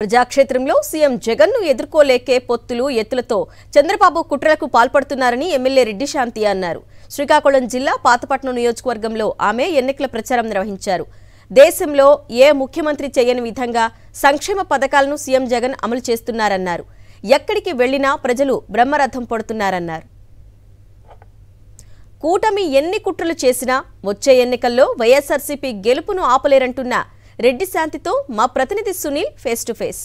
ప్రజాక్షేత్రంలో సీఎం ను ఎదుర్కోలేకే పొత్తులు ఎత్తులతో చంద్రబాబు కుట్రలకు పాల్పడుతున్నారని ఎమ్మెల్యే రెడ్డి శాంతి అన్నారు శ్రీకాకుళం జిల్లా పాతపట్నం నియోజకవర్గంలో ఆమె ఎన్నికల ప్రచారం నిర్వహించారు దేశంలో ఏ ముఖ్యమంత్రి చేయని విధంగా సంక్షేమ పథకాలను సీఎం జగన్ అమలు చేస్తున్నారన్నారు ఎక్కడికి వెళ్లినా ప్రజలు బ్రహ్మరథం పడుతున్నారన్నారు కూటమి ఎన్ని కుట్రలు చేసినా వచ్చే ఎన్నికల్లో వైఎస్ఆర్సీపీ గెలుపును ఆపలేరంటున్న రెడ్డి శాంతితో మా ప్రతినిధి Sunil face to face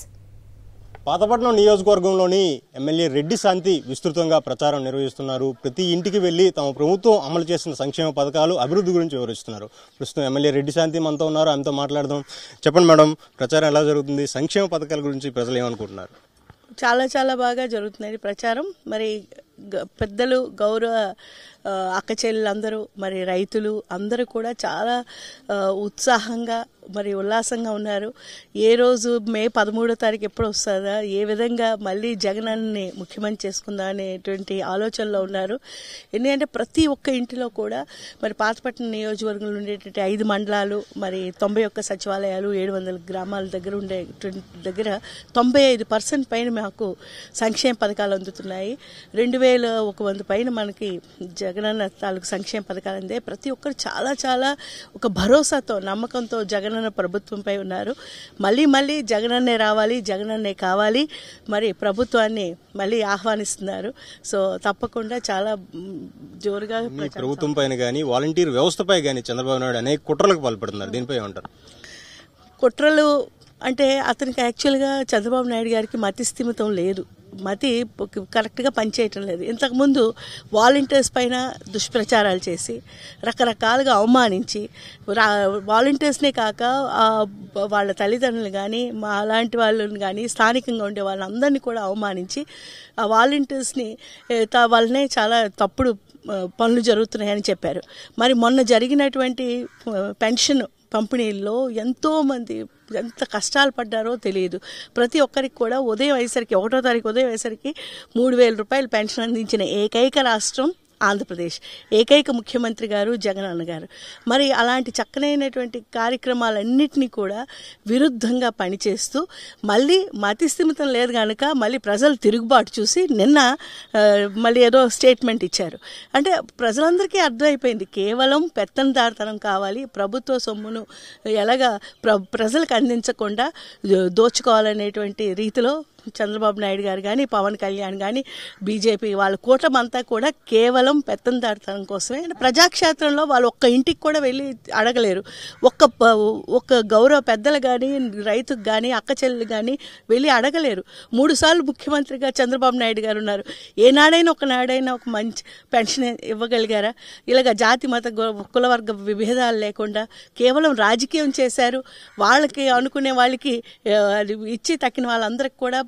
Pathapatnam నియోజకవర్గంలోని ఎమ్మెల్యే రెడ్డి శాంతి విస్తృతంగా ప్రచారం నిర్వహిస్తున్నారు ప్రతి ఇంటికి వెళ్ళి తమ ప్రభుత్వం అమలు చేసిన సంక్షేమ పథకాలు అభివృద్ధి గురించి వివరిస్తున్నారు ప్రస్తుతం ఎమ్మెల్యే రెడ్డి శాంతి మనతో ఉన్నారు ఆమెతో మాట్లాడదాం చెప్పండి మేడం ప్రచారం ఎలా జరుగుతుంది సంక్షేమ పథకాల గురించి ప్రజలు ఏమనుకుంటున్నారు చాలా చాలా బాగా జరుగుతున్నాయి ప్రచారం మరి పెద్దలు గౌరవ అక్క చెల్లెలందరూ మరి రైతులు అందరూ కూడా చాలా ఉత్సాహంగా మరి ఉల్లాసంగా ఉన్నారు ఏ రోజు మే పదమూడో తారీఖు ఎప్పుడు వస్తుందా ఏ విధంగా మళ్ళీ జగనాన్ని ముఖ్యమంత్రి చేసుకుందా అనేటువంటి ఆలోచనలో ఉన్నారు ఎందుకంటే ప్రతి ఒక్క ఇంటిలో కూడా మరి పాతపట్నం నియోజకవర్గంలో ఉండేటువంటి ఐదు మండలాలు మరి తొంభై ఒక్క సచివాలయాలు ఏడు వందల గ్రామాల దగ్గర ఉండే దగ్గర తొంభై ఐదు పర్సెంట్ పైన మాకు సంక్షేమ పథకాలు అందుతున్నాయి రెండు వేల ఒక వంద పైన మనకి జ జగనన్న తాలూకు సంక్షేమ పథకాలు అందే ప్రతి ఒక్కరు చాలా చాలా ఒక భరోసాతో నమ్మకంతో జగనన్న ప్రభుత్వంపై ఉన్నారు మళ్ళీ మళ్ళీ జగనన్నే రావాలి జగనన్నే కావాలి మరి ప్రభుత్వాన్ని మళ్ళీ ఆహ్వానిస్తున్నారు సో తప్పకుండా చాలా జోరుగా ప్రభుత్వం పైన కానీ వాలంటీర్ వ్యవస్థపై కానీ చంద్రబాబు నాయుడు అనేక కుట్రలకు పాల్పడుతున్నారు దీనిపై ఉంటారు కుట్రలు అంటే అతనికి యాక్చువల్గా చంద్రబాబు నాయుడు గారికి మతిస్థిమితం లేదు మతి కరెక్ట్గా పనిచేయటం లేదు ఇంతకుముందు వాలంటీర్స్ పైన దుష్ప్రచారాలు చేసి రకరకాలుగా అవమానించి వాలంటీర్స్నే కాక వాళ్ళ తల్లిదండ్రులు కానీ మా అలాంటి వాళ్ళని కానీ స్థానికంగా ఉండే వాళ్ళందరినీ కూడా అవమానించి ఆ వాలంటీర్స్ని వాళ్ళనే చాలా తప్పుడు పనులు జరుగుతున్నాయని చెప్పారు మరి మొన్న జరిగినటువంటి పెన్షన్ పంపిణీల్లో ఎంతోమంది ఎంత కష్టాలు పడ్డారో తెలియదు ప్రతి ఒక్కరికి కూడా ఉదయం అయ్యేసరికి ఒకటో తారీఖు ఉదయం అయ్యేసరికి మూడు వేల రూపాయలు పెన్షన్ అందించిన ఏకైక రాష్ట్రం ఆంధ్రప్రదేశ్ ఏకైక ముఖ్యమంత్రి గారు జగనన్న గారు మరి అలాంటి చక్కనైనటువంటి కార్యక్రమాలన్నింటినీ కూడా విరుద్ధంగా పనిచేస్తూ మళ్ళీ మతి స్థిమితం లేదు కనుక మళ్ళీ ప్రజలు తిరుగుబాటు చూసి నిన్న మళ్ళీ ఏదో స్టేట్మెంట్ ఇచ్చారు అంటే ప్రజలందరికీ అర్థమైపోయింది కేవలం పెత్తన దారితనం కావాలి ప్రభుత్వ సొమ్మును ఎలాగ ప్ర ప్రజలకు అందించకుండా దోచుకోవాలనేటువంటి రీతిలో చంద్రబాబు నాయుడు గారు కానీ పవన్ కళ్యాణ్ కానీ బీజేపీ వాళ్ళ కూటమంతా కూడా కేవలం పెత్తందాడతనం కోసమే అండ్ ప్రజాక్షేత్రంలో వాళ్ళు ఒక్క ఇంటికి కూడా వెళ్ళి అడగలేరు ఒక్క ఒక్క గౌరవ పెద్దలు కానీ రైతుకు కానీ అక్క చెల్లెలు కానీ వెళ్ళి అడగలేరు మూడుసార్లు ముఖ్యమంత్రిగా చంద్రబాబు నాయుడు గారు ఉన్నారు ఏనాడైనా ఒక నాడైనా ఒక మంచి పెన్షన్ ఇవ్వగలిగారా ఇలాగ జాతి మత కులవర్గ విభేదాలు లేకుండా కేవలం రాజకీయం చేశారు వాళ్ళకి అనుకునే వాళ్ళకి ఇచ్చి తక్కిన వాళ్ళందరికి కూడా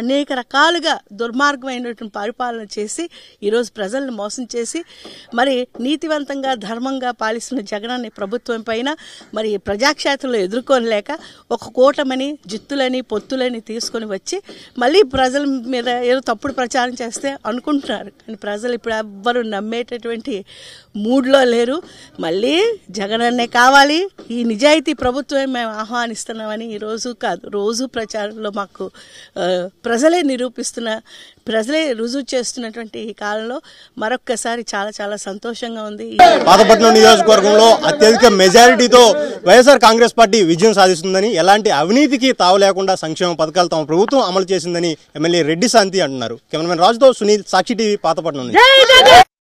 అనేక రకాలుగా దుర్మార్గమైనటువంటి పరిపాలన చేసి ఈరోజు ప్రజలను మోసం చేసి మరి నీతివంతంగా ధర్మంగా పాలిస్తున్న జగనాన్ని ప్రభుత్వం పైన మరి ప్రజాక్షేత్రంలో ఎదుర్కోలేక ఒక కూటమని జిత్తులని పొత్తులని తీసుకొని వచ్చి మళ్ళీ ప్రజల మీద ఏదో తప్పుడు ప్రచారం చేస్తే అనుకుంటున్నారు కానీ ప్రజలు ఇప్పుడు ఎవ్వరు నమ్మేటటువంటి మూడ్లో లేరు మళ్ళీ జగనన్నే కావాలి ఈ నిజాయితీ ప్రభుత్వమే మేము ఆహ్వానిస్తున్నామని ఈరోజు కాదు రోజు ప్రచారంలో మాకు ప్రజలే నిరూపిస్తున్న ప్రజలే రుజువు చేస్తున్నటువంటి ఈ కాలంలో మరొక్కసారి చాలా చాలా సంతోషంగా ఉంది పాతపట్నం నియోజకవర్గంలో అత్యధిక మెజారిటీతో వైఎస్ఆర్ కాంగ్రెస్ పార్టీ విజయం సాధిస్తుందని ఎలాంటి అవినీతికి తావు లేకుండా సంక్షేమ పథకాలు తమ ప్రభుత్వం అమలు చేసిందని ఎమ్మెల్యే రెడ్డి శాంతి అంటున్నారు కెమెరామెన్ రాజుతో సునీల్ సాక్షి టీవీ పాతపట్నం